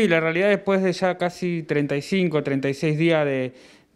Y la realidad después de ya casi 35, 36 días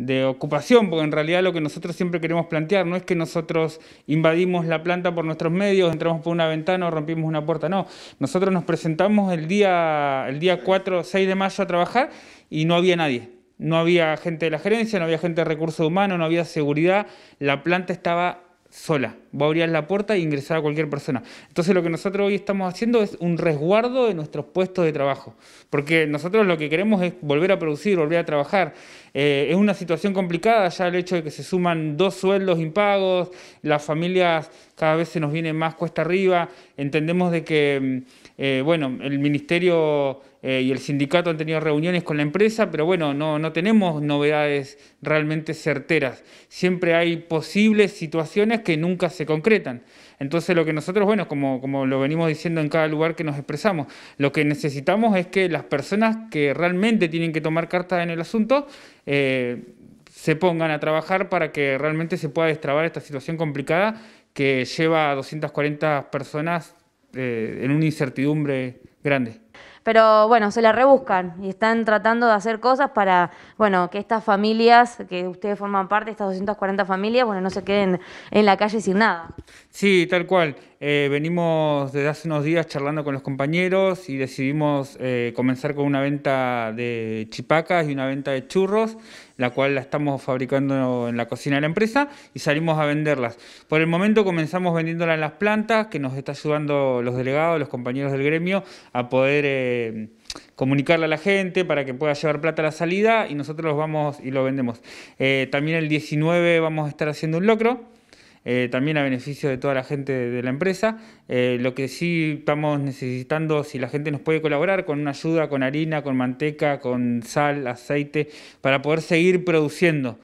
de, ocupación, porque en realidad lo que nosotros siempre queremos plantear no es que nosotros invadimos la planta por nuestros medios, entramos por una ventana o rompimos una puerta, no. Nosotros nos presentamos el día, el día 6 de mayo a trabajar y no había nadie. No había gente de la gerencia, no había gente de recursos humanos, no había seguridad, la planta estaba sola, va a abrir la puerta e ingresar a cualquier persona. Entonces lo que nosotros hoy estamos haciendo es un resguardo de nuestros puestos de trabajo, porque nosotros lo que queremos es volver a producir, volver a trabajar. Eh, es una situación complicada ya el hecho de que se suman dos sueldos impagos, las familias cada vez se nos viene más cuesta arriba, entendemos de que, mm, eh, bueno, el ministerio eh, y el sindicato han tenido reuniones con la empresa, pero bueno, no, tenemos novedades realmente certeras. Siempre hay posibles situaciones que nunca se concretan. Entonces lo que nosotros, bueno, como, como lo venimos diciendo en cada lugar que nos expresamos, lo que necesitamos es que las personas que realmente tienen que tomar cartas en el asunto, eh, se pongan a trabajar para que realmente se pueda destrabar esta situación complicada que lleva a 240 personas eh, en una incertidumbre grande. Pero bueno, se la rebuscan y están tratando de hacer cosas para, bueno, que estas familias, que ustedes forman parte, estas 240 familias, bueno, no se queden en la calle sin nada. Sí, tal cual. Eh, venimos desde hace unos días charlando con los compañeros y decidimos eh, comenzar con una venta de chipacas y una venta de churros, la cual la estamos fabricando en la cocina de la empresa y salimos a venderlas. Por el momento comenzamos vendiéndolas en las plantas, que nos está ayudando los delegados, los compañeros del gremio, a poder... Eh, eh, comunicarle a la gente para que pueda llevar plata a la salida y nosotros los vamos y lo vendemos. Eh, también el 19 vamos a estar haciendo un locro. Eh, también a beneficio de toda la gente de, la empresa. lo que sí estamos necesitando, si la gente nos puede colaborar con una ayuda, con harina, con manteca, con sal, aceite, para poder seguir produciendo.